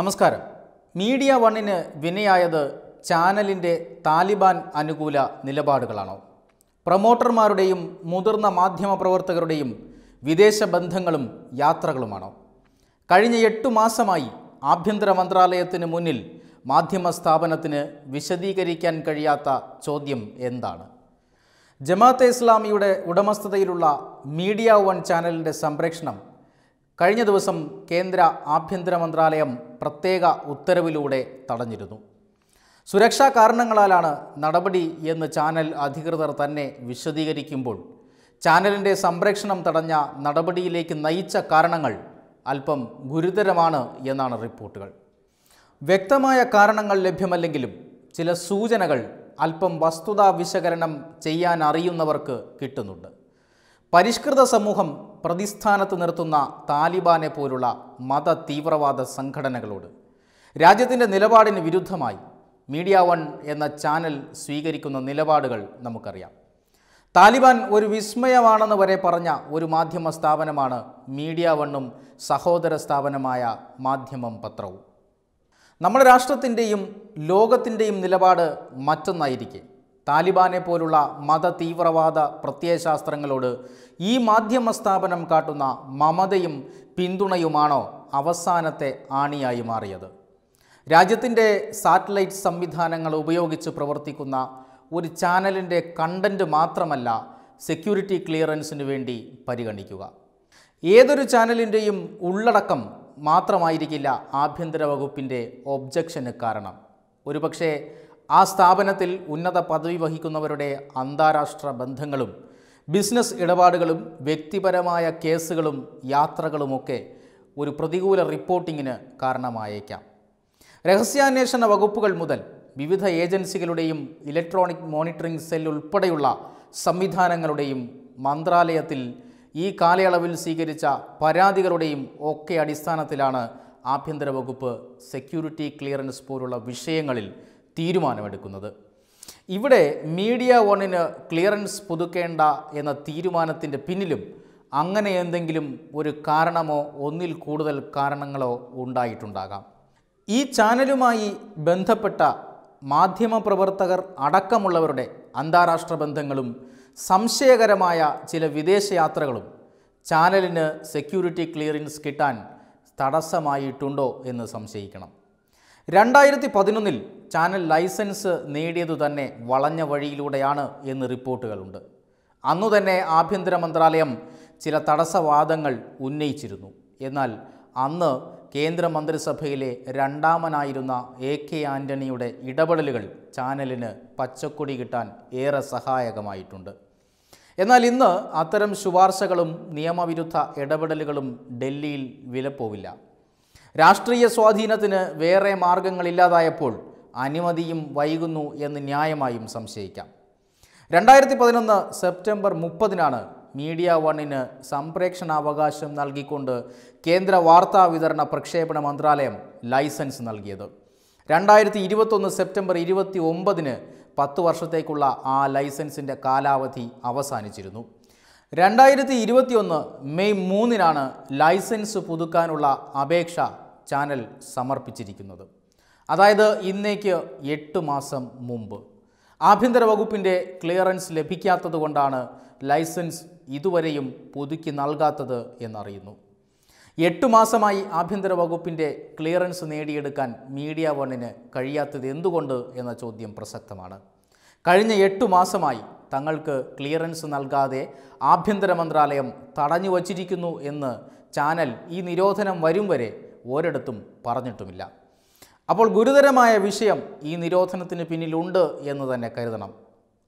നമസ്കാരം മീഡിയ വണ്ണിന് വിനയായത് ചാനലിൻ്റെ താലിബാൻ അനുകൂല നിലപാടുകളാണോ പ്രൊമോട്ടർമാരുടെയും മുതിർന്ന പ്രവർത്തകരുടെയും വിദേശ ബന്ധങ്ങളും യാത്രകളുമാണോ കഴിഞ്ഞ എട്ടു മാസമായി ആഭ്യന്തര മന്ത്രാലയത്തിന് മുന്നിൽ മാധ്യമ സ്ഥാപനത്തിന് വിശദീകരിക്കാൻ കഴിയാത്ത ചോദ്യം എന്താണ് ജമാഅത്തെ ഇസ്ലാമിയുടെ ഉടമസ്ഥതയിലുള്ള മീഡിയ വൺ ചാനലിൻ്റെ സംപ്രേഷണം കഴിഞ്ഞ ദിവസം കേന്ദ്ര ആഭ്യന്തര മന്ത്രാലയം പ്രത്യേക ഉത്തരവിലൂടെ തടഞ്ഞിരുന്നു സുരക്ഷാ കാരണങ്ങളാലാണ് നടപടി എന്ന് ചാനൽ അധികൃതർ തന്നെ വിശദീകരിക്കുമ്പോൾ ചാനലിൻ്റെ സംപ്രേഷണം തടഞ്ഞ നടപടിയിലേക്ക് നയിച്ച കാരണങ്ങൾ അല്പം ഗുരുതരമാണ് എന്നാണ് റിപ്പോർട്ടുകൾ വ്യക്തമായ കാരണങ്ങൾ ലഭ്യമല്ലെങ്കിലും ചില സൂചനകൾ അല്പം വസ്തുതാ വിശകലനം ചെയ്യാൻ അറിയുന്നവർക്ക് കിട്ടുന്നുണ്ട് പരിഷ്കൃത സമൂഹം പ്രതിസ്ഥാനത്ത് നിർത്തുന്ന താലിബാനെ പോലുള്ള മത തീവ്രവാദ സംഘടനകളോട് രാജ്യത്തിൻ്റെ നിലപാടിന് വിരുദ്ധമായി മീഡിയ വൺ എന്ന ചാനൽ സ്വീകരിക്കുന്ന നിലപാടുകൾ നമുക്കറിയാം താലിബാൻ ഒരു വിസ്മയമാണെന്ന് വരെ പറഞ്ഞ ഒരു മാധ്യമ സ്ഥാപനമാണ് മീഡിയ വണ്ണും സഹോദര സ്ഥാപനമായ മാധ്യമം പത്രവും നമ്മുടെ രാഷ്ട്രത്തിൻ്റെയും ലോകത്തിൻ്റെയും നിലപാട് മറ്റൊന്നായിരിക്കെ താലിബാനെ പോലുള്ള മത തീവ്രവാദ പ്രത്യയശാസ്ത്രങ്ങളോട് ഈ മാധ്യമ സ്ഥാപനം കാട്ടുന്ന മമതയും പിന്തുണയുമാണോ അവസാനത്തെ ആണിയായി മാറിയത് രാജ്യത്തിൻ്റെ സാറ്റലൈറ്റ് സംവിധാനങ്ങൾ ഉപയോഗിച്ച് പ്രവർത്തിക്കുന്ന ഒരു ചാനലിൻ്റെ കണ്ടൻറ്റ് മാത്രമല്ല സെക്യൂരിറ്റി ക്ലിയറൻസിന് വേണ്ടി പരിഗണിക്കുക ഏതൊരു ചാനലിൻ്റെയും ഉള്ളടക്കം മാത്രമായിരിക്കില്ല ആഭ്യന്തര വകുപ്പിൻ്റെ ഒബ്ജക്ഷന് കാരണം ഒരുപക്ഷേ ആ സ്ഥാപനത്തിൽ ഉന്നത പദവി വഹിക്കുന്നവരുടെ അന്താരാഷ്ട്ര ബന്ധങ്ങളും ബിസിനസ് ഇടപാടുകളും വ്യക്തിപരമായ കേസുകളും യാത്രകളുമൊക്കെ ഒരു പ്രതികൂല റിപ്പോർട്ടിങ്ങിന് കാരണമായേക്കാം രഹസ്യാന്വേഷണ വകുപ്പുകൾ മുതൽ വിവിധ ഏജൻസികളുടെയും ഇലക്ട്രോണിക് മോണിറ്ററിംഗ് സെൽ ഉൾപ്പെടെയുള്ള സംവിധാനങ്ങളുടെയും മന്ത്രാലയത്തിൽ ഈ കാലയളവിൽ സ്വീകരിച്ച പരാതികളുടെയും ഒക്കെ അടിസ്ഥാനത്തിലാണ് ആഭ്യന്തര വകുപ്പ് സെക്യൂരിറ്റി ക്ലിയറൻസ് പോലുള്ള വിഷയങ്ങളിൽ തീരുമാനമെടുക്കുന്നത് ഇവിടെ മീഡിയ വണ്ണിന് ക്ലിയറൻസ് പുതുക്കേണ്ട എന്ന തീരുമാനത്തിൻ്റെ പിന്നിലും അങ്ങനെ എന്തെങ്കിലും ഒരു കാരണമോ ഒന്നിൽ കൂടുതൽ കാരണങ്ങളോ ഉണ്ടായിട്ടുണ്ടാകാം ഈ ചാനലുമായി ബന്ധപ്പെട്ട മാധ്യമപ്രവർത്തകർ അടക്കമുള്ളവരുടെ അന്താരാഷ്ട്ര ബന്ധങ്ങളും സംശയകരമായ ചില വിദേശയാത്രകളും ചാനലിന് സെക്യൂരിറ്റി ക്ലിയറൻസ് കിട്ടാൻ തടസ്സമായിട്ടുണ്ടോ എന്ന് സംശയിക്കണം രണ്ടായിരത്തി പതിനൊന്നിൽ ചാനൽ ലൈസൻസ് നേടിയതു തന്നെ വളഞ്ഞ വഴിയിലൂടെയാണ് എന്ന് റിപ്പോർട്ടുകളുണ്ട് അന്നു തന്നെ ആഭ്യന്തര മന്ത്രാലയം ചില തടസ്സവാദങ്ങൾ ഉന്നയിച്ചിരുന്നു എന്നാൽ അന്ന് കേന്ദ്രമന്ത്രിസഭയിലെ രണ്ടാമനായിരുന്ന എ കെ ആൻ്റണിയുടെ ഇടപെടലുകൾ ചാനലിന് പച്ചക്കൊടി കിട്ടാൻ ഏറെ സഹായകമായിട്ടുണ്ട് എന്നാൽ ഇന്ന് അത്തരം ശുപാർശകളും നിയമവിരുദ്ധ ഇടപെടലുകളും ഡൽഹിയിൽ വിലപ്പോവില്ല രാഷ്ട്രീയ സ്വാധീനത്തിന് വേറെ മാർഗങ്ങളില്ലാതായപ്പോൾ അനുമതിയും വൈകുന്നു എന്ന് ന്യായമായും സംശയിക്കാം രണ്ടായിരത്തി പതിനൊന്ന് സെപ്റ്റംബർ മുപ്പതിനാണ് മീഡിയ വണ്ണിന് സംപ്രേക്ഷണാവകാശം നൽകിക്കൊണ്ട് കേന്ദ്ര വാർത്താ വിതരണ പ്രക്ഷേപണ മന്ത്രാലയം ലൈസൻസ് നൽകിയത് രണ്ടായിരത്തി ഇരുപത്തൊന്ന് സെപ്റ്റംബർ ഇരുപത്തി ഒമ്പതിന് പത്ത് വർഷത്തേക്കുള്ള ആ ലൈസൻസിൻ്റെ കാലാവധി അവസാനിച്ചിരുന്നു രണ്ടായിരത്തി ഇരുപത്തിയൊന്ന് മെയ് മൂന്നിനാണ് ലൈസൻസ് പുതുക്കാനുള്ള അപേക്ഷ ചാനൽ സമർപ്പിച്ചിരിക്കുന്നത് അതായത് ഇന്നേക്ക് എട്ട് മാസം മുമ്പ് ആഭ്യന്തര വകുപ്പിൻ്റെ ക്ലിയറൻസ് ലഭിക്കാത്തതുകൊണ്ടാണ് ലൈസൻസ് ഇതുവരെയും പുതുക്കി നൽകാത്തത് എന്നറിയുന്നു എട്ട് മാസമായി ആഭ്യന്തര വകുപ്പിൻ്റെ ക്ലിയറൻസ് നേടിയെടുക്കാൻ മീഡിയ വണ്ണിന് കഴിയാത്തത് എന്തുകൊണ്ട് എന്ന ചോദ്യം പ്രസക്തമാണ് കഴിഞ്ഞ എട്ട് മാസമായി തങ്ങൾക്ക് ക്ലിയറൻസ് നൽകാതെ ആഭ്യന്തര മന്ത്രാലയം തടഞ്ഞു വച്ചിരിക്കുന്നു എന്ന് ചാനൽ ഈ നിരോധനം വരും വരെ ഒരിടത്തും പറഞ്ഞിട്ടുമില്ല അപ്പോൾ ഗുരുതരമായ വിഷയം ഈ നിരോധനത്തിന് പിന്നിലുണ്ട് എന്ന് തന്നെ കരുതണം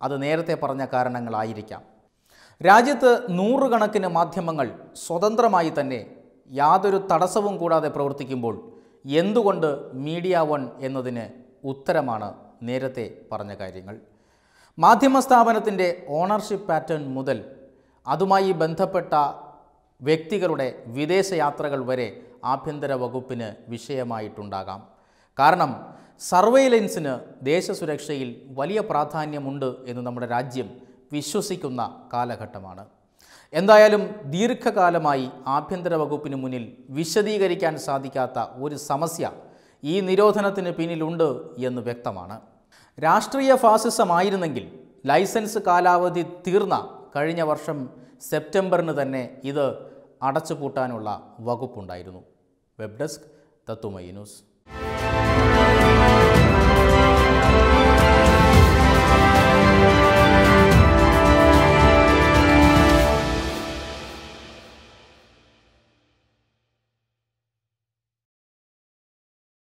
അത് നേരത്തെ പറഞ്ഞ കാരണങ്ങളായിരിക്കാം രാജ്യത്ത് നൂറുകണക്കിന് മാധ്യമങ്ങൾ സ്വതന്ത്രമായി തന്നെ യാതൊരു തടസ്സവും കൂടാതെ പ്രവർത്തിക്കുമ്പോൾ എന്തുകൊണ്ട് മീഡിയ വൺ എന്നതിന് ഉത്തരമാണ് നേരത്തെ പറഞ്ഞ കാര്യങ്ങൾ മാധ്യമ സ്ഥാപനത്തിൻ്റെ ഓണർഷിപ്പ് പാറ്റേൺ മുതൽ അതുമായി ബന്ധപ്പെട്ട വ്യക്തികളുടെ വിദേശയാത്രകൾ വരെ ആഭ്യന്തര വകുപ്പിന് വിഷയമായിട്ടുണ്ടാകാം കാരണം സർവൈലൻസിന് ദേശസുരക്ഷയിൽ വലിയ പ്രാധാന്യമുണ്ട് എന്ന് നമ്മുടെ രാജ്യം വിശ്വസിക്കുന്ന കാലഘട്ടമാണ് എന്തായാലും ദീർഘകാലമായി ആഭ്യന്തര വകുപ്പിന് മുന്നിൽ വിശദീകരിക്കാൻ സാധിക്കാത്ത ഒരു സമസ്യ ഈ നിരോധനത്തിന് പിന്നിലുണ്ട് എന്ന് വ്യക്തമാണ് രാഷ്ട്രീയ ഫാസിസമായിരുന്നെങ്കിൽ ലൈസൻസ് കാലാവധി തീർന്ന കഴിഞ്ഞ വർഷം സെപ്റ്റംബറിന് തന്നെ ഇത് അടച്ചുപൂട്ടാനുള്ള വകുപ്പുണ്ടായിരുന്നു വെബ് ഡെസ്ക് തത്തുമൈ ന്യൂസ്